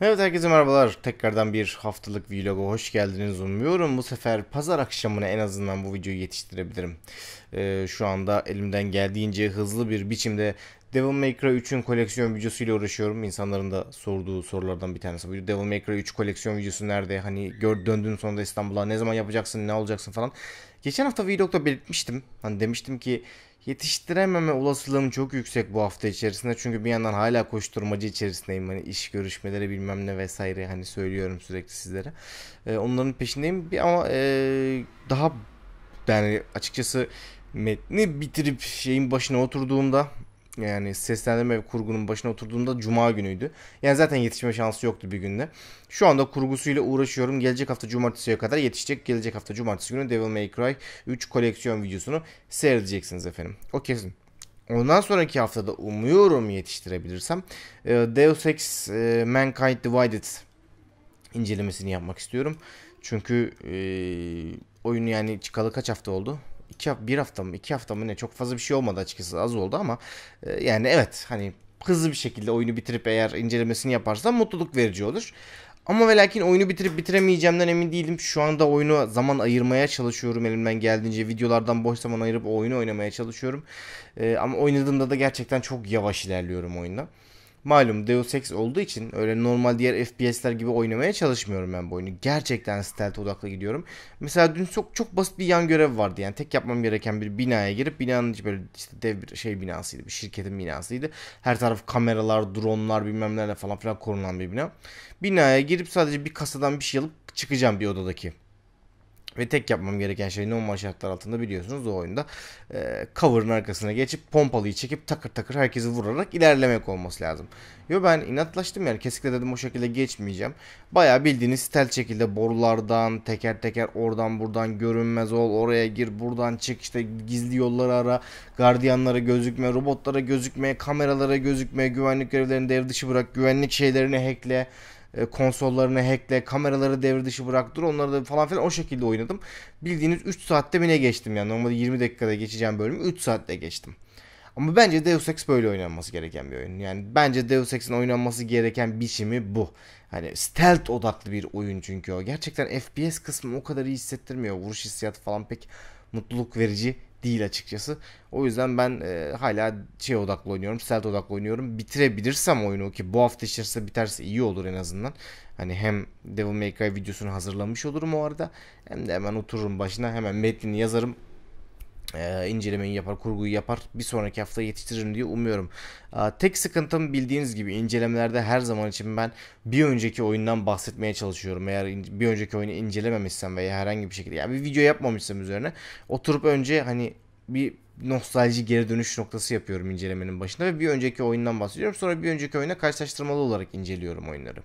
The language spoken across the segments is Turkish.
Evet herkese merhabalar. Tekrardan bir haftalık vlog'a hoş geldiniz umuyorum. Bu sefer pazar akşamına en azından bu videoyu yetiştirebilirim. Ee, şu anda elimden geldiğince hızlı bir biçimde Devil May Cry 3'ün koleksiyon ile uğraşıyorum. İnsanların da sorduğu sorulardan bir tanesi bu. Devil May Cry 3 koleksiyon videosu nerede? Hani gör döndüğün sonunda İstanbul'a ne zaman yapacaksın, ne olacaksın falan. Geçen hafta vlog'da belirtmiştim. Hani demiştim ki Yetiştirememe olasılığım çok yüksek bu hafta içerisinde. Çünkü bir yandan hala koşturmacı içerisindeyim. Hani iş görüşmeleri bilmem ne vesaire hani söylüyorum sürekli sizlere. E, onların peşindeyim. Bir ama e, daha yani açıkçası metni bitirip şeyin başına oturduğumda yani seslendirme ve kurgunun başına oturduğumda cuma günüydü. Yani zaten yetişme şansı yoktu bir günde. Şu anda kurgusuyla uğraşıyorum. Gelecek hafta cumartesiye kadar yetişecek. Gelecek hafta cumartesi günü Devil May Cry 3 koleksiyon videosunu seyredeceksiniz efendim. O kesin. Ondan sonraki haftada umuyorum yetiştirebilirsem e, Deus Ex e, Mankind Divided incelemesini yapmak istiyorum. Çünkü e, oyun yani çıkalı kaç hafta oldu? iki hafta, bir hafta mı iki hafta mı ne çok fazla bir şey olmadı açıkçası az oldu ama e, yani evet hani hızlı bir şekilde oyunu bitirip eğer incelemesini yaparsan mutluluk verici olur. Ama ve lakin oyunu bitirip bitiremeyeceğimden emin değilim. Şu anda oyunu zaman ayırmaya çalışıyorum elimden geldiğince. Videolardan boş zaman ayırıp oyunu oynamaya çalışıyorum. Ee, ama oynadığımda da gerçekten çok yavaş ilerliyorum oyunda. Malum Deus Ex olduğu için öyle normal diğer FPS'ler gibi oynamaya çalışmıyorum ben bu oyunu. Gerçekten stealth odaklı gidiyorum. Mesela dün çok çok basit bir yan görev vardı. Yani tek yapmam gereken bir binaya girip binanın böyle işte dev bir şey binasıydı. Bir şirketin binasıydı. Her taraf kameralar, dronlar bilmem neler falan filan korunan bir bina. Binaya girip sadece bir kasadan bir şey alıp çıkacağım bir odadaki ve tek yapmam gereken şey normal şartlar altında biliyorsunuz o oyunda e, cover'ın arkasına geçip pompalıyı çekip takır takır herkesi vurarak ilerlemek olması lazım. Yo ben inatlaştım yani kesinlikle dedim o şekilde geçmeyeceğim. Baya bildiğiniz stealth şekilde borulardan teker teker oradan buradan görünmez ol oraya gir buradan çık işte gizli yolları ara gardiyanlara gözükme robotlara gözükme kameralara gözükme güvenlik görevlerini dev dışı bırak güvenlik şeylerini hackle e, konsollarını hackle, kameraları devre dışı bırak dur onları da falan filan o şekilde oynadım. Bildiğiniz 3 saatte bile geçtim yani normalde 20 dakikada geçeceğim bölümü 3 saatte geçtim. Ama bence Deus Ex böyle oynanması gereken bir oyun. Yani bence Deus Ex'in oynanması gereken biçimi bu. Hani stealth odaklı bir oyun çünkü o. Gerçekten FPS kısmı o kadar iyi hissettirmiyor. Vuruş hissiyatı falan pek mutluluk verici değil açıkçası. O yüzden ben e, hala şey odaklı oynuyorum. Stealth odaklı oynuyorum. Bitirebilirsem oyunu ki bu hafta içerisinde biterse iyi olur en azından. Hani hem Devil May Cry videosunu hazırlamış olurum o arada. Hem de hemen otururum başına hemen metnini yazarım e, incelemeyi yapar, kurguyu yapar. Bir sonraki hafta yetiştiririm diye umuyorum. Ee, tek sıkıntım bildiğiniz gibi incelemelerde her zaman için ben bir önceki oyundan bahsetmeye çalışıyorum. Eğer bir önceki oyunu incelememişsem veya herhangi bir şekilde yani bir video yapmamışsam üzerine oturup önce hani bir nostalji geri dönüş noktası yapıyorum incelemenin başında ve bir önceki oyundan bahsediyorum. Sonra bir önceki oyuna karşılaştırmalı olarak inceliyorum oyunları.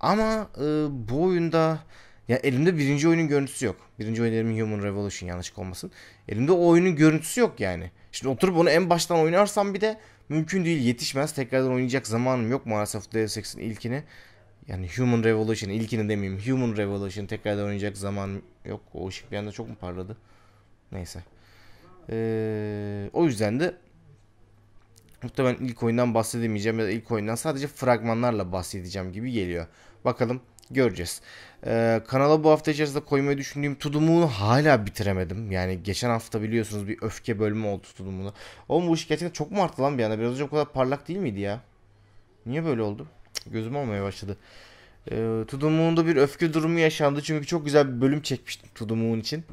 Ama e, bu oyunda ya elimde birinci oyunun görüntüsü yok. Birinci oyun dedim Human Revolution yanlışlık olmasın. Elimde o oyunun görüntüsü yok yani. Şimdi oturup onu en baştan oynarsam bir de mümkün değil yetişmez. Tekrardan oynayacak zamanım yok maalesef Deus Ex'in ilkini. Yani Human Revolution ilkini demeyeyim. Human Revolution tekrardan oynayacak zamanım yok. O ışık bir anda çok mu parladı? Neyse. Ee, o yüzden de muhtemelen ilk oyundan bahsedemeyeceğim ya da ilk oyundan sadece fragmanlarla bahsedeceğim gibi geliyor. Bakalım göreceğiz. Ee, kanala bu hafta içerisinde koymayı düşündüğüm Tudum'u hala bitiremedim. Yani geçen hafta biliyorsunuz bir öfke bölümü oldu Tudum'una. Oğlum bu iş gerçekten çok mu arttı lan bir anda? Biraz önce bu kadar parlak değil miydi ya? Niye böyle oldu? Gözüm olmaya başladı. Ee, Tudum'unda bir öfke durumu yaşandı. Çünkü çok güzel bir bölüm çekmiştim Tudum'un için.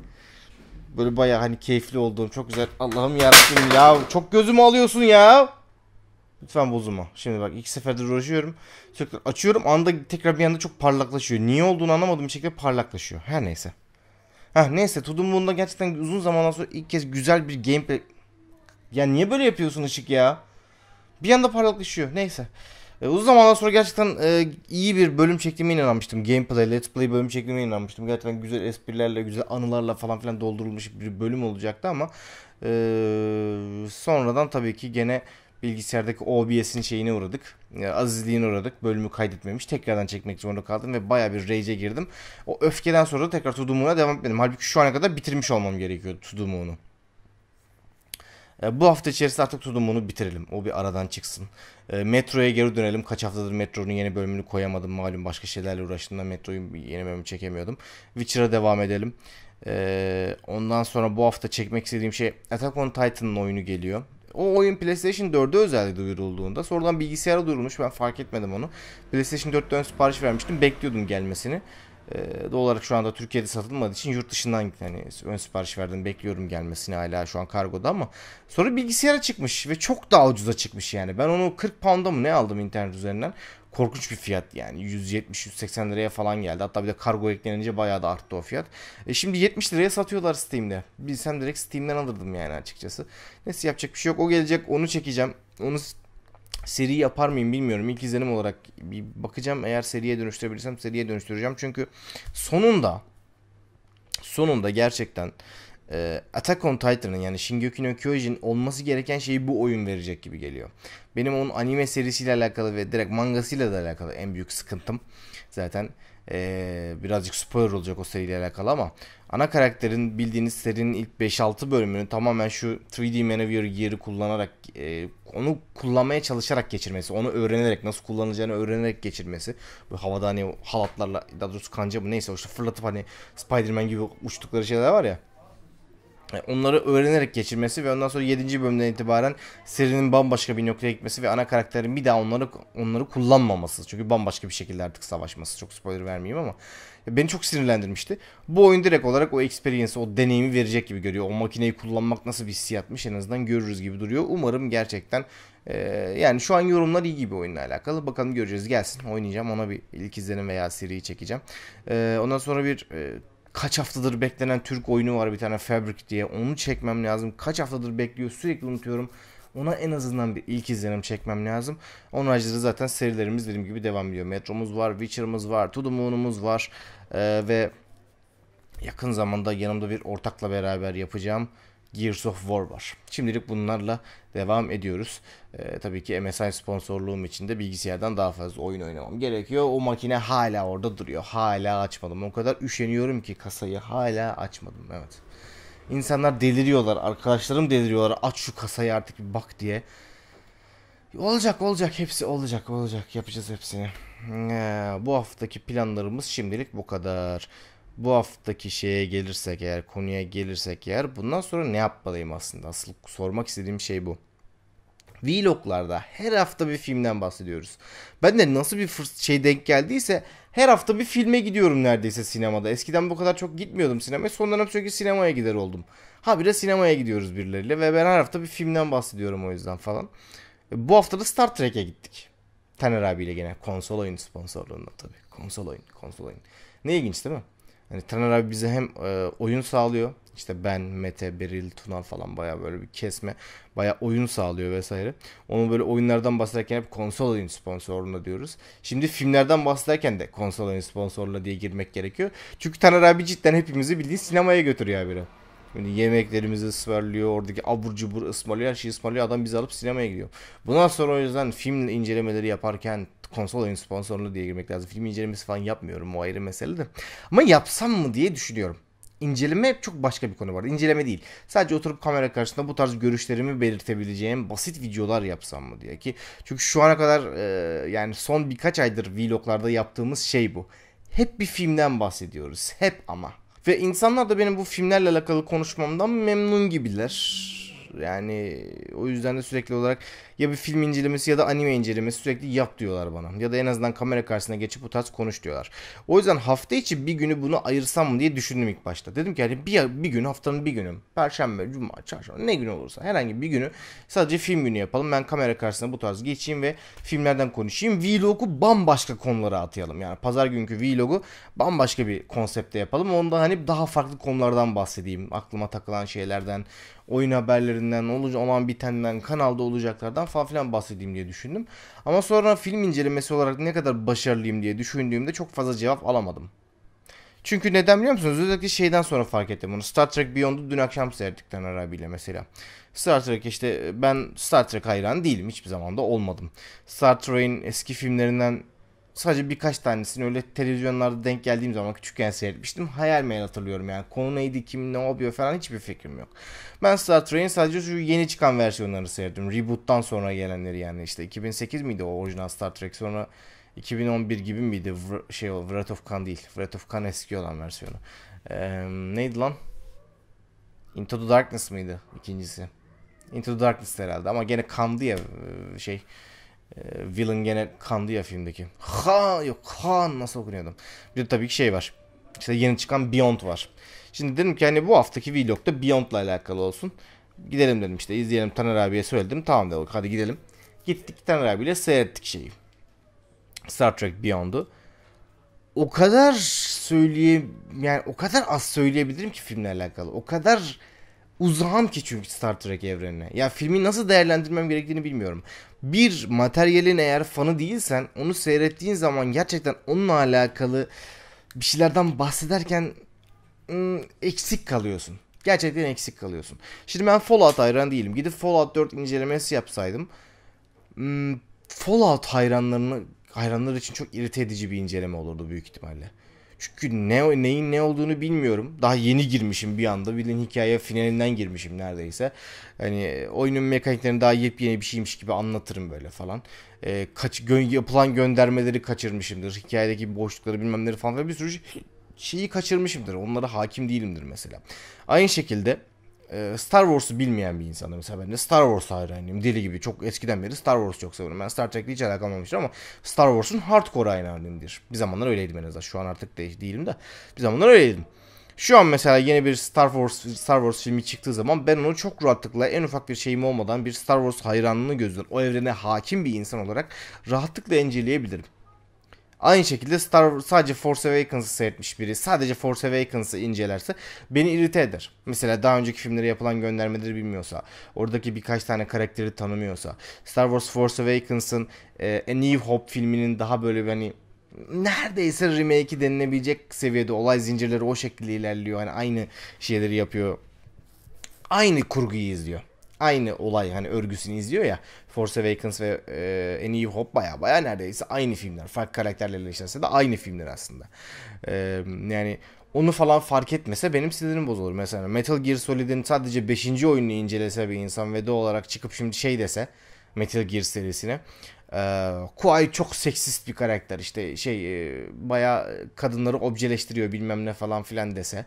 Böyle baya hani keyifli olduğum çok güzel. Allah'ım yarabbim ya çok gözümü alıyorsun ya. Lütfen bozulma. Şimdi bak iki seferdir uğraşıyorum. Sürekli açıyorum anda tekrar bir anda çok parlaklaşıyor. Niye olduğunu anlamadım bir şekilde parlaklaşıyor. Her neyse. Ha neyse Tudum bunda gerçekten uzun zamandan sonra ilk kez güzel bir gameplay... Ya niye böyle yapıyorsun ışık ya? Bir anda parlaklaşıyor. Neyse. Ee, uzun zamandan sonra gerçekten e, iyi bir bölüm çektiğime inanmıştım. Gameplay, Let's Play bölüm çektiğime inanmıştım. Gerçekten güzel esprilerle, güzel anılarla falan filan doldurulmuş bir bölüm olacaktı ama... E, sonradan tabii ki gene bilgisayardaki OBS'in şeyine uğradık. Azizliğine uğradık. Bölümü kaydetmemiş. Tekrardan çekmek zorunda kaldım ve baya bir rage'e girdim. O öfkeden sonra da tekrar Tudumu'na devam etmedim. Halbuki şu ana kadar bitirmiş olmam gerekiyordu Tudumu'nu. E, bu hafta içerisinde artık Tudumu'nu bitirelim. O bir aradan çıksın. E, metro'ya geri dönelim. Kaç haftadır Metro'nun yeni bölümünü koyamadım. Malum başka şeylerle uğraştığımda Metro'yu yeni bölümü çekemiyordum. Witcher'a devam edelim. E, ondan sonra bu hafta çekmek istediğim şey Attack on Titan'ın oyunu geliyor. O oyun PlayStation 4'e özel duyurulduğunda sonradan bilgisayara duyurulmuş ben fark etmedim onu. PlayStation 4'ten sipariş vermiştim bekliyordum gelmesini. E, doğal olarak şu anda Türkiye'de satılmadığı için yurt dışından hani ön sipariş verdim bekliyorum gelmesini hala şu an kargoda ama sonra bilgisayara çıkmış ve çok daha ucuza çıkmış yani. Ben onu 40 pound'a mı ne aldım internet üzerinden korkunç bir fiyat yani 170-180 liraya falan geldi. Hatta bir de kargo eklenince bayağı da arttı o fiyat. E şimdi 70 liraya satıyorlar Steam'de. Bilsem direkt Steam'den alırdım yani açıkçası. Neyse yapacak bir şey yok. O gelecek onu çekeceğim. Onu seri yapar mıyım bilmiyorum. İlk izlenim olarak bir bakacağım. Eğer seriye dönüştürebilirsem seriye dönüştüreceğim. Çünkü sonunda sonunda gerçekten e, Attack on Titan'ın yani Shingeki no Kyojin olması gereken şeyi bu oyun verecek gibi geliyor. Benim onun anime serisiyle alakalı ve direkt mangasıyla da alakalı en büyük sıkıntım. Zaten e, birazcık spoiler olacak o seriyle alakalı ama ana karakterin bildiğiniz serinin ilk 5-6 bölümünü tamamen şu 3D Maneuver Gear'ı kullanarak e, onu kullanmaya çalışarak geçirmesi, onu öğrenerek nasıl kullanacağını öğrenerek geçirmesi. Bu havada hani halatlarla daha doğrusu kanca bu neyse işte fırlatıp hani Spider-Man gibi uçtukları şeyler var ya onları öğrenerek geçirmesi ve ondan sonra 7. bölümden itibaren serinin bambaşka bir noktaya gitmesi ve ana karakterin bir daha onları onları kullanmaması. Çünkü bambaşka bir şekilde artık savaşması. Çok spoiler vermeyeyim ama beni çok sinirlendirmişti. Bu oyun direkt olarak o experience'ı, o deneyimi verecek gibi görüyor. O makineyi kullanmak nasıl bir hissiyatmış en azından görürüz gibi duruyor. Umarım gerçekten e, yani şu an yorumlar iyi gibi oyunla alakalı. Bakalım göreceğiz. Gelsin oynayacağım. Ona bir ilk izlenim veya seriyi çekeceğim. E, ondan sonra bir e, Kaç haftadır beklenen Türk oyunu var bir tane Fabric diye. Onu çekmem lazım. Kaç haftadır bekliyor sürekli unutuyorum. Ona en azından bir ilk izlenim çekmem lazım. Onun haricinde zaten serilerimiz dediğim gibi devam ediyor. Metromuz var, Witcher'ımız var, To The Moon'umuz var. Ee, ve yakın zamanda yanımda bir ortakla beraber yapacağım Gears of War var. Şimdilik bunlarla devam ediyoruz. Ee, tabii ki MSI sponsorluğum için de bilgisayardan daha fazla oyun oynamam gerekiyor. O makine hala orada duruyor. Hala açmadım. O kadar üşeniyorum ki kasayı hala açmadım. Evet. İnsanlar deliriyorlar. Arkadaşlarım deliriyorlar. Aç şu kasayı artık bir bak diye. Olacak olacak hepsi olacak olacak yapacağız hepsini. Ee, bu haftaki planlarımız şimdilik bu kadar bu haftaki şeye gelirsek eğer konuya gelirsek eğer bundan sonra ne yapmalıyım aslında asıl sormak istediğim şey bu. Vloglarda her hafta bir filmden bahsediyoruz. Ben de nasıl bir şey denk geldiyse her hafta bir filme gidiyorum neredeyse sinemada. Eskiden bu kadar çok gitmiyordum sinemaya. Son dönem çünkü sinemaya gider oldum. Ha bir de sinemaya gidiyoruz birileriyle ve ben her hafta bir filmden bahsediyorum o yüzden falan. E, bu hafta da Star Trek'e gittik. Taner abiyle gene konsol oyun sponsorluğunda tabii. Konsol oyun, konsol oyun. Ne ilginç değil mi? Hani Taner abi bize hem e, oyun sağlıyor. İşte ben, Mete, Beril, Tunal falan baya böyle bir kesme. Baya oyun sağlıyor vesaire. Onu böyle oyunlardan bahsederken hep konsol oyun sponsorluğunda diyoruz. Şimdi filmlerden bahsederken de konsol oyun sponsorluğunda diye girmek gerekiyor. Çünkü Taner abi cidden hepimizi bildiğin sinemaya götürüyor habire. Yani yemeklerimizi ısmarlıyor, oradaki abur cubur ısmarlıyor, her şeyi ısmarlıyor. Adam bizi alıp sinemaya gidiyor. Bundan sonra o yüzden film incelemeleri yaparken konsol oyun sponsorlu diye girmek lazım. Film incelemesi falan yapmıyorum o ayrı mesele de. Ama yapsam mı diye düşünüyorum. İnceleme çok başka bir konu var. İnceleme değil. Sadece oturup kamera karşısında bu tarz görüşlerimi belirtebileceğim basit videolar yapsam mı diye ki. Çünkü şu ana kadar e, yani son birkaç aydır vloglarda yaptığımız şey bu. Hep bir filmden bahsediyoruz. Hep ama. Ve insanlar da benim bu filmlerle alakalı konuşmamdan memnun gibiler yani o yüzden de sürekli olarak ya bir film incelemesi ya da anime incelemesi sürekli yap diyorlar bana. Ya da en azından kamera karşısına geçip bu tarz konuş diyorlar. O yüzden hafta içi bir günü bunu ayırsam mı diye düşündüm ilk başta. Dedim ki hani bir, bir gün haftanın bir günü. Perşembe, cuma, çarşamba ne gün olursa herhangi bir günü sadece film günü yapalım. Ben kamera karşısına bu tarz geçeyim ve filmlerden konuşayım. Vlog'u bambaşka konulara atayalım. Yani pazar günkü vlog'u bambaşka bir konsepte yapalım. Onda hani daha farklı konulardan bahsedeyim. Aklıma takılan şeylerden, oyun haberlerinden, olan bitenden, kanalda olacaklardan falan filan bahsedeyim diye düşündüm. Ama sonra film incelemesi olarak ne kadar başarılıyım diye düşündüğümde çok fazla cevap alamadım. Çünkü neden biliyor musunuz? Özellikle şeyden sonra fark ettim bunu. Star Trek Beyond'u dün akşam seyrettikten Taner abiyle mesela. Star Trek işte ben Star Trek hayran değilim. Hiçbir zaman da olmadım. Star Trek'in eski filmlerinden sadece birkaç tanesini öyle televizyonlarda denk geldiğim zaman küçükken seyretmiştim. Hayal meyal hatırlıyorum yani. Konu neydi, kim ne oluyor falan hiçbir fikrim yok. Ben Star Trek'in sadece şu yeni çıkan versiyonlarını seyrettim. Reboot'tan sonra gelenleri yani işte 2008 miydi o orijinal Star Trek sonra 2011 gibi miydi Vr- şey o Wrath of Khan değil. Wrath of Khan eski olan versiyonu. Ee, neydi lan? Into the Darkness mıydı ikincisi? Into the Darkness herhalde ama gene kandı ya şey ee, villain gene kandı ya filmdeki. Ha yok Han nasıl okunuyordum. Bir de tabii ki şey var. İşte yeni çıkan Beyond var. Şimdi dedim ki hani bu haftaki vlogda Beyond'la alakalı olsun. Gidelim dedim işte izleyelim Taner abiye söyledim. Tamam dedi. hadi gidelim. Gittik Taner abiyle seyrettik şeyi. Star Trek Beyond'u. O kadar söyleyeyim yani o kadar az söyleyebilirim ki filmle alakalı. O kadar Uzağım ki çünkü Star Trek evrenine. Ya filmi nasıl değerlendirmem gerektiğini bilmiyorum. Bir materyalin eğer fanı değilsen onu seyrettiğin zaman gerçekten onunla alakalı bir şeylerden bahsederken ım, eksik kalıyorsun. Gerçekten eksik kalıyorsun. Şimdi ben Fallout hayran değilim. Gidip Fallout 4 incelemesi yapsaydım ım, Fallout hayranlarını hayranlar için çok irite edici bir inceleme olurdu büyük ihtimalle. Çünkü ne neyin ne olduğunu bilmiyorum. Daha yeni girmişim bir anda. Bilin hikaye finalinden girmişim neredeyse. Hani oyunun mekaniklerini daha yepyeni bir şeymiş gibi anlatırım böyle falan. E, kaç gö yapılan göndermeleri kaçırmışımdır. Hikayedeki boşlukları bilmemleri falan ve bir sürü şey, şeyi kaçırmışımdır. Onlara hakim değilimdir mesela. Aynı şekilde ee, Star Wars'u bilmeyen bir insanım mesela ben de Star Wars hayranıyım deli gibi çok eskiden beri Star Wars çok seviyorum ben Star Trek'le hiç alakam olmamıştır ama Star Wars'un hardcore hayranıyımdır bir zamanlar öyleydim en azından şu an artık de, değilim de bir zamanlar öyleydim şu an mesela yeni bir Star Wars Star Wars filmi çıktığı zaman ben onu çok rahatlıkla en ufak bir şeyim olmadan bir Star Wars hayranlığını gözler o evrene hakim bir insan olarak rahatlıkla inceleyebilirim Aynı şekilde Star sadece Force Awakens'ı seyretmiş biri sadece Force Awakens'ı incelerse beni irite eder. Mesela daha önceki filmlere yapılan göndermeleri bilmiyorsa, oradaki birkaç tane karakteri tanımıyorsa, Star Wars Force Awakens'ın e, A New Hope filminin daha böyle bir hani neredeyse remake'i denilebilecek seviyede olay zincirleri o şekilde ilerliyor. Hani aynı şeyleri yapıyor. Aynı kurguyu izliyor aynı olay hani örgüsünü izliyor ya. Force Awakens ve e, A New Hope baya baya neredeyse aynı filmler. Farklı karakterlerle işlense de aynı filmler aslında. E, yani onu falan fark etmese benim sinirim bozulur. Mesela Metal Gear Solid'in sadece 5. oyununu incelese bir insan ve doğal olarak çıkıp şimdi şey dese Metal Gear serisine. E, Kuay çok seksist bir karakter işte şey e, baya kadınları objeleştiriyor bilmem ne falan filan dese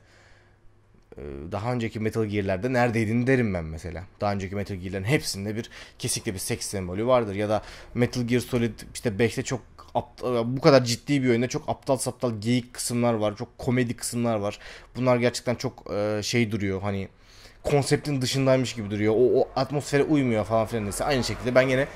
ee, daha önceki Metal Gear'lerde neredeydin derim ben mesela. Daha önceki Metal Gear'lerin hepsinde bir kesinlikle bir seks sembolü vardır. Ya da Metal Gear Solid işte 5'te çok aptal, bu kadar ciddi bir oyunda çok aptal saptal geyik kısımlar var. Çok komedi kısımlar var. Bunlar gerçekten çok e, şey duruyor hani konseptin dışındaymış gibi duruyor. O, o atmosfere uymuyor falan filan neyse. Aynı şekilde ben gene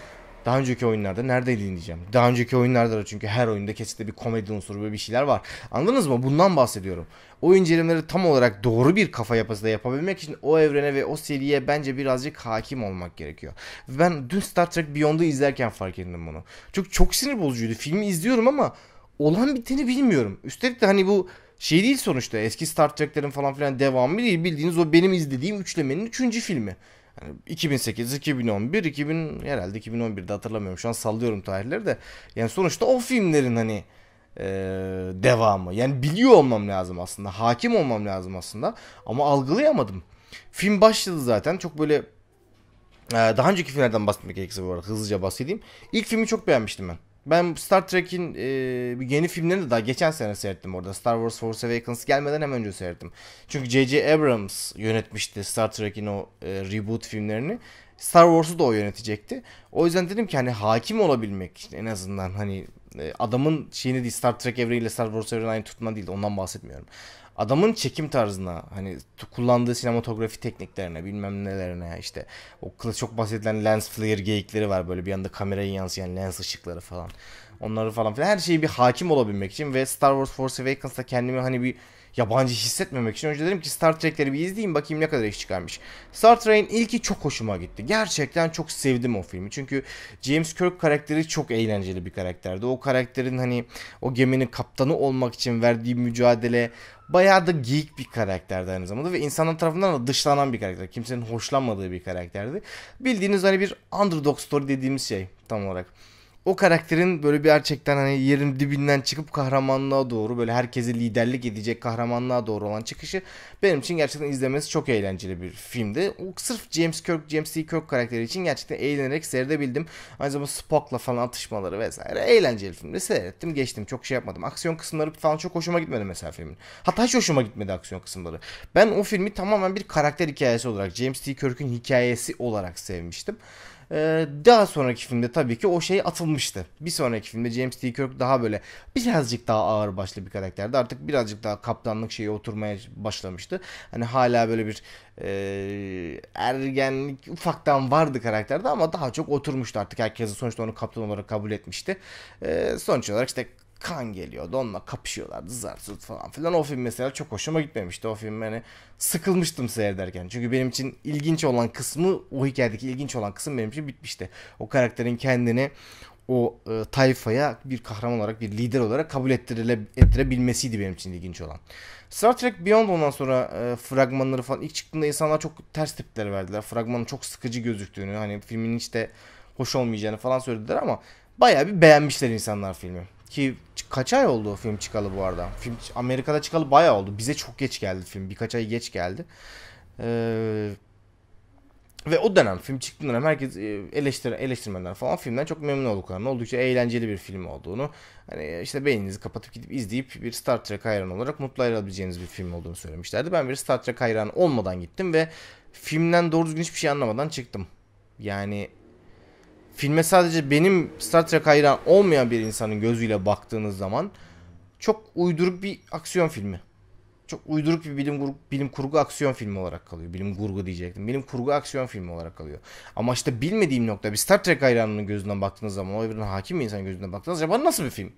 daha önceki oyunlarda neredeydi diyeceğim. Daha önceki oyunlarda da çünkü her oyunda kesinlikle bir komedi unsuru ve bir şeyler var. Anladınız mı? Bundan bahsediyorum. O incelemeleri tam olarak doğru bir kafa yapısında yapabilmek için o evrene ve o seriye bence birazcık hakim olmak gerekiyor. Ben dün Star Trek Beyond'u izlerken fark ettim bunu. Çok çok sinir bozucuydu. Filmi izliyorum ama olan biteni bilmiyorum. Üstelik de hani bu şey değil sonuçta eski Star Trek'lerin falan filan devamı değil. Bildiğiniz o benim izlediğim üçlemenin üçüncü filmi. Yani 2008, 2011, 2000 herhalde 2011'de hatırlamıyorum. Şu an sallıyorum tarihleri de. Yani sonuçta o filmlerin hani e, devamı. Yani biliyor olmam lazım aslında. Hakim olmam lazım aslında. Ama algılayamadım. Film başladı zaten. Çok böyle daha önceki filmlerden bahsetmek gerekirse bu arada hızlıca bahsedeyim. İlk filmi çok beğenmiştim ben. Ben Star Trek'in e, yeni filmlerini de daha geçen sene seyrettim orada. Star Wars Force Awakens gelmeden hemen önce seyrettim. Çünkü J.J. Abrams yönetmişti Star Trek'in o e, reboot filmlerini. Star Wars'u da o yönetecekti. O yüzden dedim ki hani hakim olabilmek işte en azından hani e, adamın şeyini değil Star Trek evreniyle Star Wars evreni aynı tutma değil ondan bahsetmiyorum adamın çekim tarzına hani kullandığı sinematografi tekniklerine bilmem nelerine işte o çok bahsedilen lens flare geyikleri var böyle bir anda kamerayı yansıyan lens ışıkları falan. Onları falan filan her şeyi bir hakim olabilmek için ve Star Wars Force Awakens'ta kendimi hani bir yabancı hissetmemek için önce dedim ki Star Trek'leri bir izleyeyim bakayım ne kadar iş çıkarmış. Star Trek'in ilki çok hoşuma gitti. Gerçekten çok sevdim o filmi. Çünkü James Kirk karakteri çok eğlenceli bir karakterdi. O karakterin hani o geminin kaptanı olmak için verdiği mücadele, bayağı da geek bir karakterdi aynı zamanda ve insanlar tarafından da dışlanan bir karakter. Kimsenin hoşlanmadığı bir karakterdi. Bildiğiniz hani bir underdog story dediğimiz şey tam olarak o karakterin böyle bir gerçekten hani yerin dibinden çıkıp kahramanlığa doğru böyle herkese liderlik edecek kahramanlığa doğru olan çıkışı benim için gerçekten izlemesi çok eğlenceli bir filmdi. O sırf James Kirk, James C. Kirk karakteri için gerçekten eğlenerek seyredebildim. Aynı zamanda Spock'la falan atışmaları vesaire eğlenceli filmdi. Seyrettim geçtim çok şey yapmadım. Aksiyon kısımları falan çok hoşuma gitmedi mesela filmin. Hatta hiç hoşuma gitmedi aksiyon kısımları. Ben o filmi tamamen bir karakter hikayesi olarak James T. Kirk'ün hikayesi olarak sevmiştim. Ee, daha sonraki filmde tabii ki o şey atılmıştı. Bir sonraki filmde James T. Kirk daha böyle birazcık daha ağır başlı bir karakterdi. Artık birazcık daha kaptanlık şeyi oturmaya başlamıştı. Hani hala böyle bir e, ergenlik ufaktan vardı karakterde ama daha çok oturmuştu artık. Herkes sonuçta onu kaptan olarak kabul etmişti. E, sonuç olarak işte kan geliyordu. Onunla kapışıyorlardı zart zurt falan filan. O film mesela çok hoşuma gitmemişti. O film hani sıkılmıştım seyrederken. Çünkü benim için ilginç olan kısmı o hikayedeki ilginç olan kısım benim için bitmişti. O karakterin kendini o e, tayfaya bir kahraman olarak bir lider olarak kabul ettirile, ettirebilmesiydi benim için ilginç olan. Star Trek Beyond ondan sonra e, fragmanları falan ilk çıktığında insanlar çok ters tepkiler verdiler. Fragmanın çok sıkıcı gözüktüğünü hani filmin hiç de hoş olmayacağını falan söylediler ama bayağı bir beğenmişler insanlar filmi. Ki kaç ay oldu o film çıkalı bu arada? Film Amerika'da çıkalı bayağı oldu. Bize çok geç geldi film. Birkaç ay geç geldi. Ee, ve o dönem film çıktığı dönem herkes e, eleştir eleştirmenler falan filmden çok memnun olduklarını, oldukça eğlenceli bir film olduğunu, hani işte beyninizi kapatıp gidip izleyip bir Star Trek hayranı olarak mutlu ayrılabileceğiniz bir film olduğunu söylemişlerdi. Ben bir Star Trek hayranı olmadan gittim ve filmden doğru düzgün hiçbir şey anlamadan çıktım. Yani filme sadece benim Star Trek hayran olmayan bir insanın gözüyle baktığınız zaman çok uyduruk bir aksiyon filmi. Çok uyduruk bir bilim, kurgu, bilim kurgu aksiyon filmi olarak kalıyor. Bilim kurgu diyecektim. Bilim kurgu aksiyon filmi olarak kalıyor. Ama işte bilmediğim nokta bir Star Trek hayranının gözünden baktığınız zaman o evrenin hakim bir insan gözünden baktığınız zaman acaba nasıl bir film?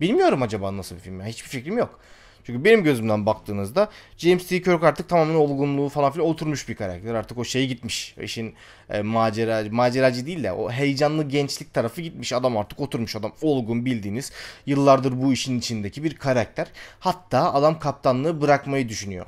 Bilmiyorum acaba nasıl bir film. Yani hiçbir fikrim yok. Çünkü benim gözümden baktığınızda James T. Kirk artık tamamen olgunluğu falan filan oturmuş bir karakter. Artık o şey gitmiş. İşin e, macera, maceracı değil de o heyecanlı gençlik tarafı gitmiş. Adam artık oturmuş adam. Olgun bildiğiniz yıllardır bu işin içindeki bir karakter. Hatta adam kaptanlığı bırakmayı düşünüyor.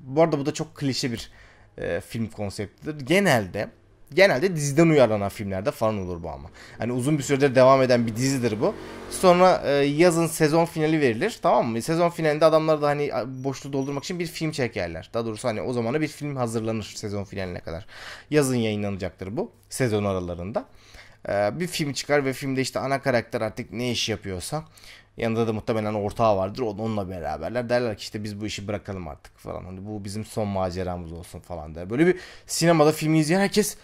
Bu arada bu da çok klişe bir e, film konseptidir. Genelde genelde diziden uyarlanan filmlerde falan olur bu ama. Hani uzun bir süredir devam eden bir dizidir bu. Sonra e, yazın sezon finali verilir tamam mı? Sezon finalinde adamlar da hani boşluğu doldurmak için bir film çekerler. Daha doğrusu hani o zamana bir film hazırlanır sezon finaline kadar. Yazın yayınlanacaktır bu sezon aralarında. E, bir film çıkar ve filmde işte ana karakter artık ne iş yapıyorsa Yanında da muhtemelen ortağı vardır. Onunla beraberler. Derler ki işte biz bu işi bırakalım artık falan. Hani bu bizim son maceramız olsun falan der. Böyle bir sinemada filmi izleyen herkes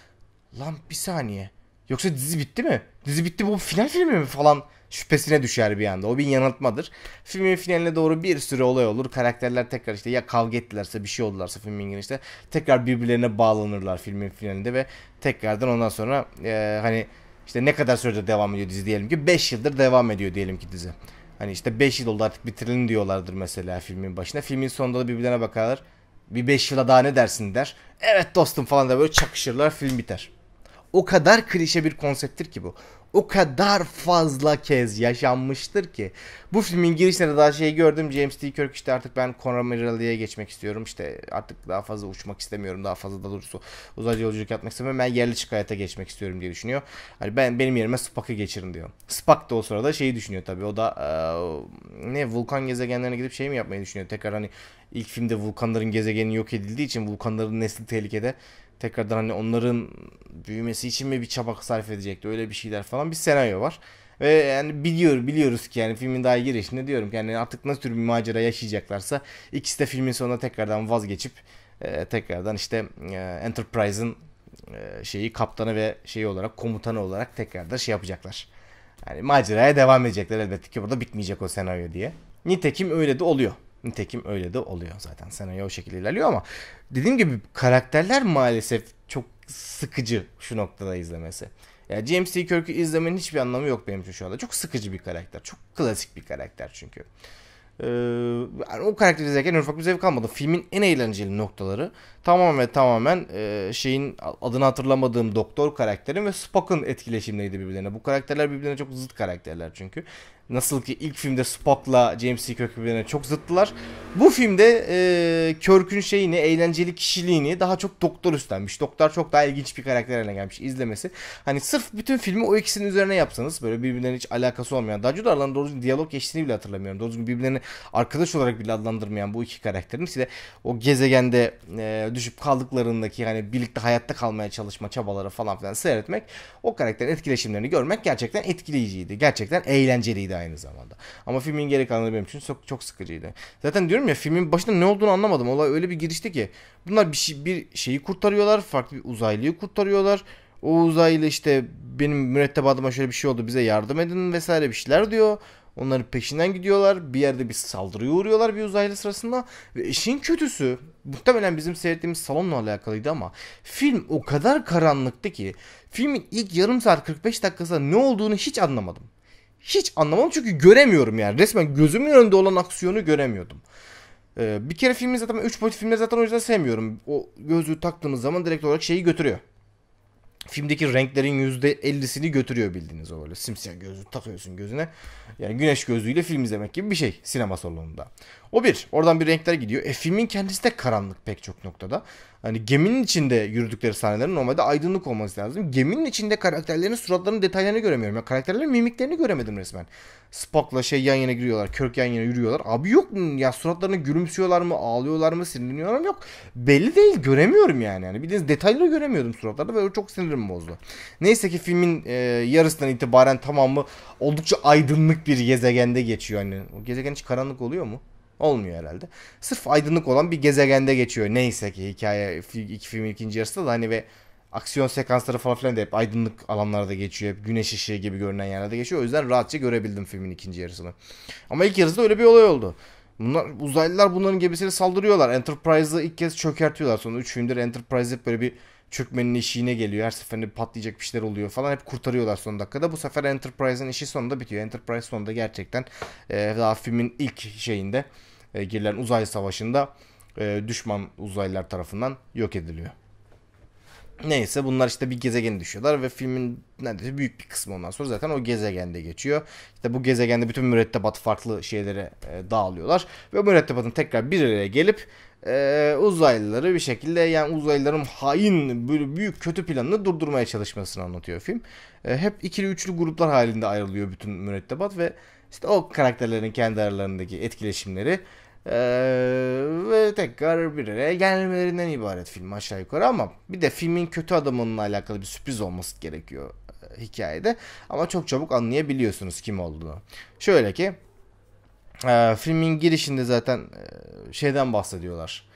Lan bir saniye. Yoksa dizi bitti mi? Dizi bitti bu final filmi mi falan şüphesine düşer bir anda. O bir yanıltmadır. Filmin finaline doğru bir sürü olay olur. Karakterler tekrar işte ya kavga ettilerse bir şey oldularsa filmin girişte tekrar birbirlerine bağlanırlar filmin finalinde ve tekrardan ondan sonra e, hani işte ne kadar sürede devam ediyor dizi diyelim ki 5 yıldır devam ediyor diyelim ki dizi. Hani işte 5 yıl oldu artık bitirelim diyorlardır mesela filmin başına. Filmin sonunda da birbirlerine bakarlar. Bir 5 yıla daha ne dersin der. Evet dostum falan da böyle çakışırlar film biter o kadar klişe bir konsepttir ki bu. O kadar fazla kez yaşanmıştır ki. Bu filmin girişinde daha şeyi gördüm. James T. Kirk işte artık ben Conor Mirally'e geçmek istiyorum. İşte artık daha fazla uçmak istemiyorum. Daha fazla da doğrusu uzaylı yolculuk yapmak istemiyorum. Ben yerleşik hayata geçmek istiyorum diye düşünüyor. Hani ben benim yerime Spock'ı geçirin diyor. Spock da o sırada şeyi düşünüyor tabii. O da e, ne vulkan gezegenlerine gidip şey mi yapmayı düşünüyor. Tekrar hani ilk filmde vulkanların gezegeni yok edildiği için vulkanların nesli tehlikede tekrardan hani onların büyümesi için mi bir çaba sarf edecekti öyle bir şeyler falan bir senaryo var. Ve yani biliyor, biliyoruz ki yani filmin daha girişinde diyorum ki yani artık nasıl tür bir macera yaşayacaklarsa ikisi de filmin sonunda tekrardan vazgeçip e, tekrardan işte e, Enterprise'ın e, şeyi kaptanı ve şeyi olarak komutanı olarak tekrardan şey yapacaklar. Yani maceraya devam edecekler elbette ki burada bitmeyecek o senaryo diye. Nitekim öyle de oluyor. Nitekim öyle de oluyor zaten. Senaryo o şekilde ilerliyor ama dediğim gibi karakterler maalesef çok sıkıcı şu noktada izlemesi. Ya yani James T. Kirk'ü izlemenin hiçbir anlamı yok benim için şu anda. Çok sıkıcı bir karakter. Çok klasik bir karakter çünkü. Ee, yani o karakteri izlerken ufak bir zevk almadım. Filmin en eğlenceli noktaları tamamen tamamen e, şeyin adını hatırlamadığım doktor karakterin ve Spock'ın etkileşimleriydi birbirlerine. Bu karakterler birbirlerine çok zıt karakterler çünkü. Nasıl ki ilk filmde Spock'la James C. Kirk birbirine çok zıttılar. Bu filmde e, Kirk'ün şeyini, eğlenceli kişiliğini daha çok doktor üstlenmiş. Doktor çok daha ilginç bir karakter haline gelmiş izlemesi. Hani sırf bütün filmi o ikisinin üzerine yapsanız böyle birbirlerine hiç alakası olmayan. Daha da de aralarında doğru diyalog geçtiğini bile hatırlamıyorum. Doğru düzgün birbirlerini arkadaş olarak bile adlandırmayan bu iki karakterin işte o gezegende e, düşüp kaldıklarındaki hani birlikte hayatta kalmaya çalışma çabaları falan filan seyretmek o karakterin etkileşimlerini görmek gerçekten etkileyiciydi. Gerçekten eğlenceliydi aynı zamanda. Ama filmin geri kalanı benim için çok, çok sıkıcıydı. Zaten diyorum ya filmin başında ne olduğunu anlamadım. Olay öyle bir girişti ki bunlar bir, şey, bir şeyi kurtarıyorlar. Farklı bir uzaylıyı kurtarıyorlar. O uzaylı işte benim mürettebatıma şöyle bir şey oldu bize yardım edin vesaire bir şeyler diyor. Onların peşinden gidiyorlar. Bir yerde bir saldırıya uğruyorlar bir uzaylı sırasında. Ve işin kötüsü muhtemelen bizim seyrettiğimiz salonla alakalıydı ama film o kadar karanlıktı ki filmin ilk yarım saat 45 dakikasında ne olduğunu hiç anlamadım hiç anlamadım çünkü göremiyorum yani. Resmen gözümün önünde olan aksiyonu göremiyordum. Ee, bir kere filmi zaten 3 boyut filmleri zaten o yüzden sevmiyorum. O gözlüğü taktığınız zaman direkt olarak şeyi götürüyor. Filmdeki renklerin %50'sini götürüyor bildiğiniz o böyle simsiyah gözlüğü takıyorsun gözüne. Yani güneş gözlüğüyle film izlemek gibi bir şey sinema salonunda. O bir. Oradan bir renkler gidiyor. E filmin kendisi de karanlık pek çok noktada. Hani geminin içinde yürüdükleri sahnelerin normalde aydınlık olması lazım. Geminin içinde karakterlerin suratlarının detaylarını göremiyorum. Yani karakterlerin mimiklerini göremedim resmen. Spock'la şey yan yana giriyorlar. Kirk yan yana yürüyorlar. Abi yok mu ya suratlarını gülümsüyorlar mı, ağlıyorlar mı, sinirleniyorlar mı yok. Belli değil göremiyorum yani. yani bildiğiniz detayları göremiyordum suratlarda ve o çok sinirim bozdu. Neyse ki filmin e, yarısından itibaren tamamı oldukça aydınlık bir gezegende geçiyor. Hani o gezegen hiç karanlık oluyor mu? Olmuyor herhalde. Sırf aydınlık olan bir gezegende geçiyor. Neyse ki hikaye iki film ikinci yarısında da hani ve aksiyon sekansları falan filan da hep aydınlık alanlarda geçiyor. Hep güneş ışığı gibi görünen yerlerde geçiyor. O yüzden rahatça görebildim filmin ikinci yarısını. Ama ilk yarısında öyle bir olay oldu. Bunlar uzaylılar bunların gemisine saldırıyorlar. Enterprise'ı ilk kez çökertiyorlar. Sonra 3 filmdir Enterprise hep böyle bir çökmenin işine geliyor. Her seferinde patlayacak bir şeyler oluyor falan. Hep kurtarıyorlar son dakikada. Bu sefer Enterprise'ın işi sonunda bitiyor. Enterprise sonunda gerçekten e, daha filmin ilk şeyinde e, girilen uzay savaşında e, düşman uzaylılar tarafından yok ediliyor. Neyse bunlar işte bir gezegene düşüyorlar ve filmin neredeyse büyük bir kısmı ondan sonra zaten o gezegende geçiyor. İşte bu gezegende bütün mürettebat farklı şeylere e, dağılıyorlar ve mürettebatın tekrar bir araya gelip e, uzaylıları bir şekilde yani uzaylıların hain böyle büyük kötü planını durdurmaya çalışmasını anlatıyor film. E, hep ikili üçlü gruplar halinde ayrılıyor bütün mürettebat ve işte o karakterlerin kendi aralarındaki etkileşimleri ee, ve tekrar bir araya gelmelerinden ibaret film aşağı yukarı ama bir de filmin kötü adamının alakalı bir sürpriz olması gerekiyor e, hikayede ama çok çabuk anlayabiliyorsunuz kim olduğunu. Şöyle ki e, filmin girişinde zaten e, şeyden bahsediyorlar.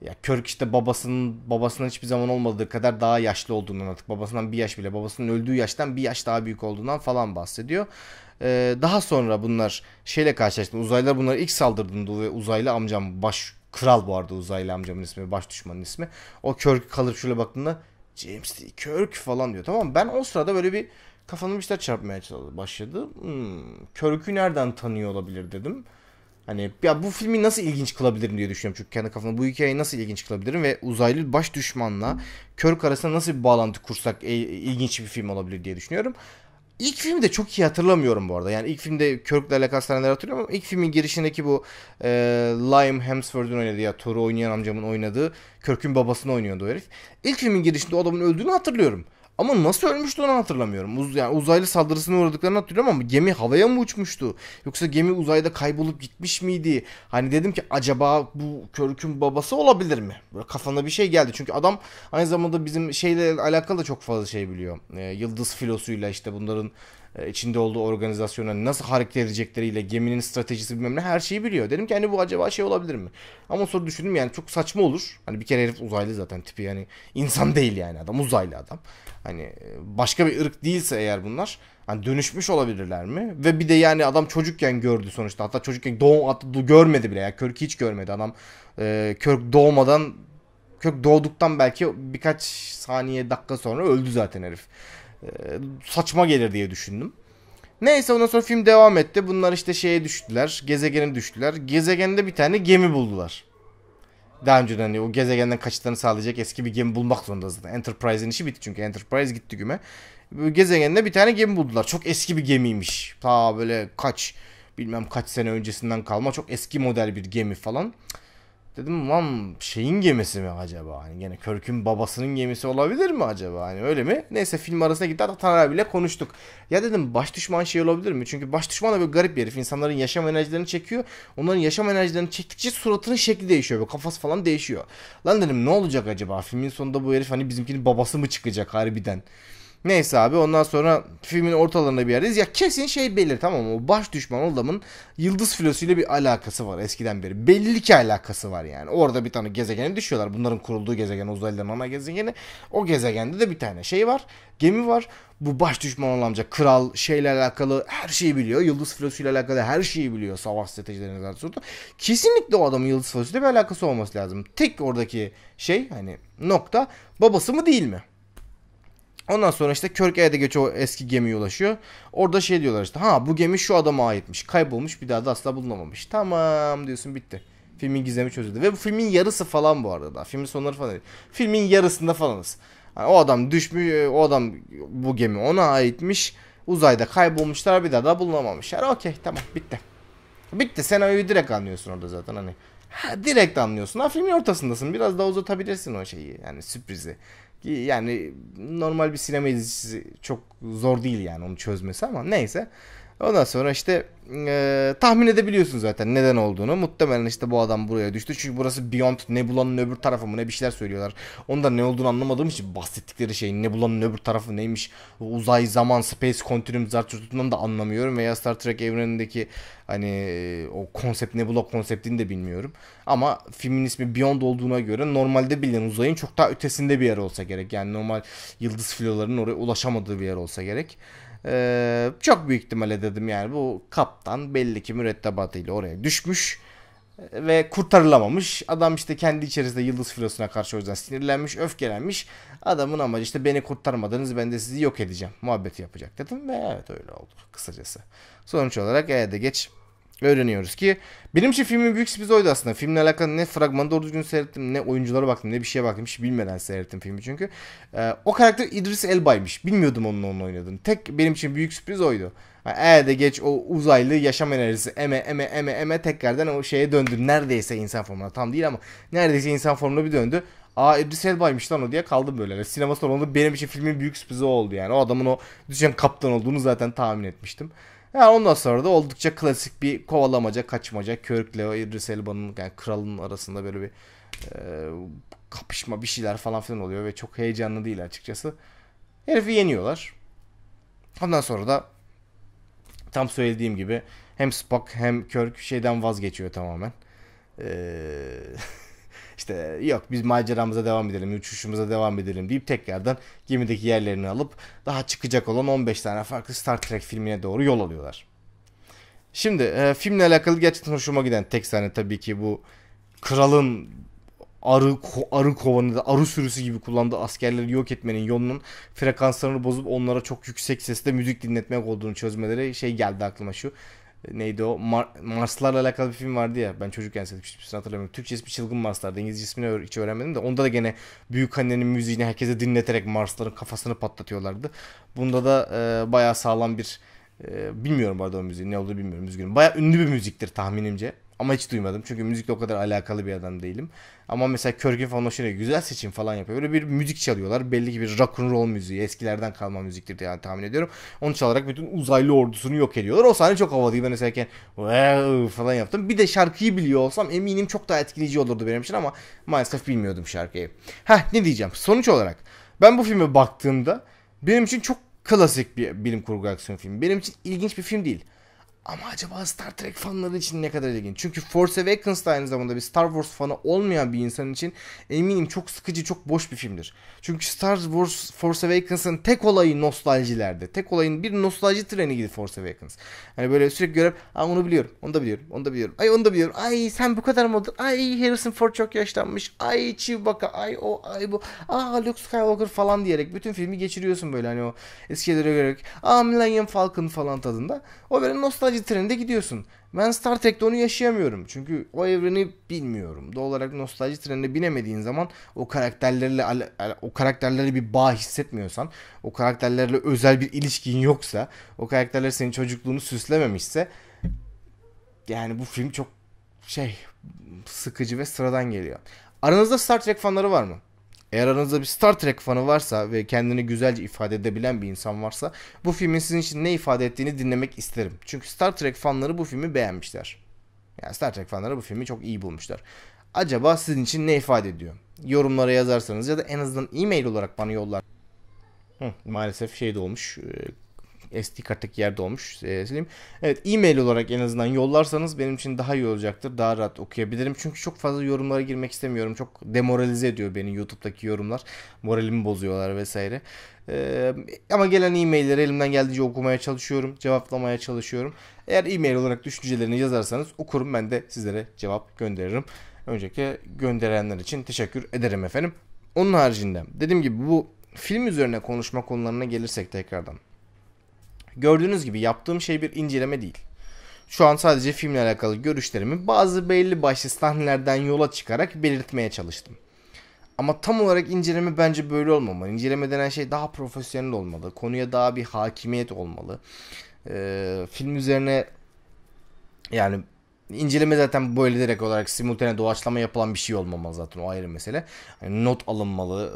Ya Körk işte babasının babasının hiçbir zaman olmadığı kadar daha yaşlı olduğundan artık babasından bir yaş bile babasının öldüğü yaştan bir yaş daha büyük olduğundan falan bahsediyor e, daha sonra bunlar şeyle karşılaştı. Uzaylılar bunları ilk saldırdığında ve uzaylı amcam baş kral bu arada uzaylı amcamın ismi baş düşmanın ismi. O Kirk kalır şöyle baktığında James D. Kirk falan diyor. Tamam ben o sırada böyle bir kafamı bir şeyler çarpmaya başladı. Hmm, Kirk'ü nereden tanıyor olabilir dedim. Hani ya bu filmi nasıl ilginç kılabilirim diye düşünüyorum çünkü kendi kafamda bu hikayeyi nasıl ilginç kılabilirim ve uzaylı baş düşmanla Körk arasında nasıl bir bağlantı kursak e, ilginç bir film olabilir diye düşünüyorum. İlk filmde çok iyi hatırlamıyorum bu arada. Yani ilk filmde Kirk'le alakalı sahneler hatırlıyorum ama ilk filmin girişindeki bu e, Liam Hemsworth'un oynadığı ya Thor'u oynayan amcamın oynadığı Kirk'ün babasını oynuyordu o herif. İlk filmin girişinde o adamın öldüğünü hatırlıyorum. Ama nasıl ölmüştü onu hatırlamıyorum. Uz yani uzaylı saldırısına uğradıklarını hatırlıyorum ama gemi havaya mı uçmuştu? Yoksa gemi uzayda kaybolup gitmiş miydi? Hani dedim ki acaba bu körükün babası olabilir mi? Böyle kafana bir şey geldi. Çünkü adam aynı zamanda bizim şeyle alakalı da çok fazla şey biliyor. Ee, yıldız filosuyla işte bunların e, içinde olduğu organizasyona nasıl hareket edecekleriyle geminin stratejisi bilmem ne her şeyi biliyor. Dedim ki hani bu acaba şey olabilir mi? Ama sonra düşündüm yani çok saçma olur. Hani bir kere herif uzaylı zaten tipi yani insan değil yani adam uzaylı adam. Hani e, başka bir ırk değilse eğer bunlar hani dönüşmüş olabilirler mi? Ve bir de yani adam çocukken gördü sonuçta. Hatta çocukken doğum hatta görmedi bile ya. Yani Körk hiç görmedi adam. E, Körk doğmadan Kök doğduktan belki birkaç saniye dakika sonra öldü zaten herif. Ee, saçma gelir diye düşündüm. Neyse ondan sonra film devam etti. Bunlar işte şeye düştüler. Gezegene düştüler. Gezegende bir tane gemi buldular. Daha önceden hani o gezegenden kaçtığını sağlayacak eski bir gemi bulmak zorunda zaten. Enterprise'in işi bitti çünkü Enterprise gitti güme. Gezegende bir tane gemi buldular. Çok eski bir gemiymiş. Ta böyle kaç bilmem kaç sene öncesinden kalma çok eski model bir gemi falan. Dedim lan şeyin gemisi mi acaba? Hani gene Körk'ün babasının gemisi olabilir mi acaba? Hani öyle mi? Neyse film arasında gitti hatta Taner abiyle konuştuk. Ya dedim baş düşman şey olabilir mi? Çünkü baş düşman da böyle garip bir herif. İnsanların yaşam enerjilerini çekiyor. Onların yaşam enerjilerini çektikçe suratının şekli değişiyor. Böyle kafası falan değişiyor. Lan dedim ne olacak acaba? Filmin sonunda bu herif hani bizimkinin babası mı çıkacak harbiden? Neyse abi ondan sonra filmin ortalarında bir yerdeyiz. Ya kesin şey belir, tamam mı? O baş düşman Oldam'ın yıldız filosuyla bir alakası var eskiden beri. Belli ki alakası var yani. Orada bir tane gezegeni düşüyorlar. Bunların kurulduğu gezegen uzaylıların ana gezegeni. O gezegende de bir tane şey var. Gemi var. Bu baş düşman olan amca kral şeyle alakalı her şeyi biliyor. Yıldız filosuyla alakalı her şeyi biliyor. Savaş stratejilerine zaten sonra. Kesinlikle o adamın yıldız filosuyla bir alakası olması lazım. Tek oradaki şey hani nokta babası mı değil mi? Ondan sonra işte Körke'ye de geç o eski gemiye ulaşıyor. Orada şey diyorlar işte ha bu gemi şu adama aitmiş. Kaybolmuş bir daha da asla bulunamamış. Tamam diyorsun bitti. Filmin gizemi çözüldü. Ve bu filmin yarısı falan bu arada daha. Filmin sonları falan değil. Filmin yarısında falanız. Yani o adam düşmüş, e, o adam bu gemi ona aitmiş. Uzayda kaybolmuşlar bir daha da bulunamamışlar. Okey tamam bitti. Bitti senaryoyu direkt anlıyorsun orada zaten hani. Ha, direkt anlıyorsun. Ha, filmin ortasındasın. Biraz daha uzatabilirsin o şeyi. Yani sürprizi yani normal bir sinema izleyicisi çok zor değil yani onu çözmesi ama neyse. Ondan sonra işte e, tahmin edebiliyorsun zaten neden olduğunu. Muhtemelen işte bu adam buraya düştü. Çünkü burası Beyond Nebula'nın öbür tarafı mı ne bir şeyler söylüyorlar. Onda ne olduğunu anlamadığım için bahsettikleri şey Nebula'nın öbür tarafı neymiş. Uzay, zaman, space, continuum zartürtünden da anlamıyorum. Veya Star Trek evrenindeki hani o konsept Nebula konseptini de bilmiyorum. Ama filmin ismi Beyond olduğuna göre normalde bilinen uzayın çok daha ötesinde bir yer olsa gerek. Yani normal yıldız filolarının oraya ulaşamadığı bir yer olsa gerek. Ee, çok büyük ihtimalle dedim yani bu kaptan belli ki mürettebatıyla oraya düşmüş ve kurtarılamamış. Adam işte kendi içerisinde Yıldız Filosu'na karşı o yüzden sinirlenmiş, öfkelenmiş. Adamın amacı işte beni kurtarmadınız ben de sizi yok edeceğim muhabbeti yapacak dedim ve evet öyle oldu kısacası. Sonuç olarak e de geç öğreniyoruz ki benim için filmin büyük sürprizi oydu aslında. Filmle alakalı ne fragmanı doğru düzgün seyrettim ne oyunculara baktım ne bir şeye baktım. Hiç bilmeden seyrettim filmi çünkü. Ee, o karakter İdris Elba'ymış. Bilmiyordum onun onun oynadığını. Tek benim için büyük sürpriz oydu. Yani e de geç o uzaylı yaşam enerjisi eme eme eme eme tekrardan o şeye döndü. Neredeyse insan formuna tam değil ama neredeyse insan formuna bir döndü. Aa İdris Elba'ymış lan o diye kaldım böyle. Sinema salonunda benim için filmin büyük sürprizi oldu yani. O adamın o düşen kaptan olduğunu zaten tahmin etmiştim. Yani ondan sonra da oldukça klasik bir kovalamaca, kaçmaca. Körk'le Idris Elba'nın yani kralın arasında böyle bir e, kapışma bir şeyler falan filan oluyor ve çok heyecanlı değil açıkçası. Herifi yeniyorlar. Ondan sonra da tam söylediğim gibi hem Spock hem Kirk şeyden vazgeçiyor tamamen. Eee işte yok biz maceramıza devam edelim, uçuşumuza devam edelim deyip tekrardan gemideki yerlerini alıp daha çıkacak olan 15 tane farklı Star Trek filmine doğru yol alıyorlar. Şimdi e, filmle alakalı gerçekten hoşuma giden tek sahne tabii ki bu kralın arı ko- arı kovanı arı sürüsü gibi kullandığı askerleri yok etmenin yolunun frekanslarını bozup onlara çok yüksek sesle müzik dinletmek olduğunu çözmeleri şey geldi aklıma şu neydi o? Mar Marslarla alakalı bir film vardı ya. Ben çocukken seyretmiştim. Hiçbirisini hatırlamıyorum. Türkçe ismi çılgın Marslar'dı. İngilizce ismini hiç öğrenmedim de. Onda da gene büyük annenin müziğini herkese dinleterek Marsların kafasını patlatıyorlardı. Bunda da e, bayağı sağlam bir e, bilmiyorum bu arada o müziğin ne olduğu bilmiyorum üzgünüm. Bayağı ünlü bir müziktir tahminimce. Ama hiç duymadım. Çünkü müzikle o kadar alakalı bir adam değilim. Ama mesela Körgün falan hoşuna güzel seçim falan yapıyor. Böyle bir müzik çalıyorlar. Belli ki bir rock and roll müziği. Eskilerden kalma müziktir diye yani tahmin ediyorum. Onu çalarak bütün uzaylı ordusunu yok ediyorlar. O sahne çok havalı Ben eserken wow falan yaptım. Bir de şarkıyı biliyor olsam eminim çok daha etkileyici olurdu benim için ama maalesef bilmiyordum şarkıyı. Heh ne diyeceğim. Sonuç olarak ben bu filme baktığımda benim için çok klasik bir bilim kurgu aksiyon filmi. Benim için ilginç bir film değil. Ama acaba Star Trek fanları için ne kadar ilginç? Çünkü Force Awakens aynı zamanda bir Star Wars fanı olmayan bir insan için eminim çok sıkıcı, çok boş bir filmdir. Çünkü Star Wars Force Awakens'ın tek olayı nostaljilerde. Tek olayın bir nostalji treni gibi Force Awakens. Hani böyle sürekli görüp Aa, onu biliyorum, onu da biliyorum, onu da biliyorum. Ay onu da biliyorum. Ay sen bu kadar mı oldun? Ay Harrison Ford çok yaşlanmış. Ay Chewbacca, ay o, ay bu. Aa Luke Skywalker falan diyerek bütün filmi geçiriyorsun böyle hani o eskilere göre. Aa Millennium Falcon falan tadında. O böyle nostalji bir trende gidiyorsun. Ben Star Trek'te onu yaşayamıyorum. Çünkü o evreni bilmiyorum. Doğal olarak nostalji trenine binemediğin zaman o karakterlerle o karakterlerle bir bağ hissetmiyorsan, o karakterlerle özel bir ilişkin yoksa, o karakterler senin çocukluğunu süslememişse yani bu film çok şey sıkıcı ve sıradan geliyor. Aranızda Star Trek fanları var mı? Eğer aranızda bir Star Trek fanı varsa ve kendini güzelce ifade edebilen bir insan varsa bu filmin sizin için ne ifade ettiğini dinlemek isterim. Çünkü Star Trek fanları bu filmi beğenmişler. Yani Star Trek fanları bu filmi çok iyi bulmuşlar. Acaba sizin için ne ifade ediyor? Yorumlara yazarsanız ya da en azından e-mail olarak bana yollar. Hı, maalesef şey de olmuş. E, SD karttaki yerde olmuş. E, sileyim. Evet e-mail olarak en azından yollarsanız benim için daha iyi olacaktır. Daha rahat okuyabilirim. Çünkü çok fazla yorumlara girmek istemiyorum. Çok demoralize ediyor beni YouTube'daki yorumlar. Moralimi bozuyorlar vesaire. Ee, ama gelen e-mailleri elimden geldiğince okumaya çalışıyorum, cevaplamaya çalışıyorum. Eğer e-mail olarak düşüncelerini yazarsanız okurum ben de sizlere cevap gönderirim. Öncelikle gönderenler için teşekkür ederim efendim. Onun haricinde dediğim gibi bu film üzerine konuşma konularına gelirsek tekrardan. Gördüğünüz gibi yaptığım şey bir inceleme değil. Şu an sadece filmle alakalı görüşlerimi bazı belli başlı sahnelerden yola çıkarak belirtmeye çalıştım. Ama tam olarak inceleme bence böyle olmamalı. İnceleme denen şey daha profesyonel olmalı. Konuya daha bir hakimiyet olmalı. Ee, film üzerine yani inceleme zaten böyle direkt olarak simultane doğaçlama yapılan bir şey olmamalı zaten o ayrı mesele. Yani not alınmalı,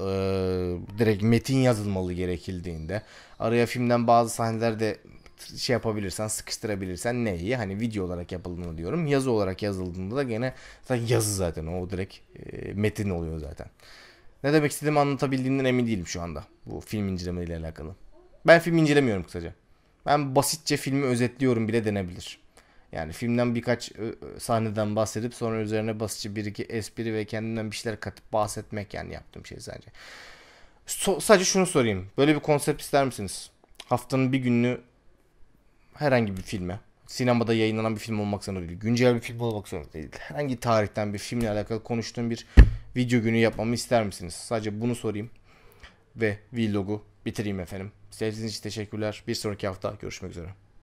e, direkt metin yazılmalı gerekildiğinde. Araya filmden bazı sahnelerde şey yapabilirsen, sıkıştırabilirsen neyi? Hani video olarak yapıldığını diyorum. Yazı olarak yazıldığında da gene zaten yazı zaten o direkt e, metin oluyor zaten. Ne demek istediğimi anlatabildiğinden emin değilim şu anda bu film incelemeleriyle alakalı. Ben film incelemiyorum kısaca. Ben basitçe filmi özetliyorum bile denebilir. Yani filmden birkaç ıı, ıı, sahneden bahsedip sonra üzerine basıcı bir iki espri ve kendinden bir şeyler katıp bahsetmek yani yaptığım şey sadece. So- sadece şunu sorayım. Böyle bir konsept ister misiniz? Haftanın bir gününü herhangi bir filme sinemada yayınlanan bir film olmak zorunda değil. Güncel bir film olmak zorunda değil. Herhangi tarihten bir filmle alakalı konuştuğum bir video günü yapmamı ister misiniz? Sadece bunu sorayım. Ve vlogu bitireyim efendim. Sevdiğiniz için teşekkürler. Bir sonraki hafta görüşmek üzere.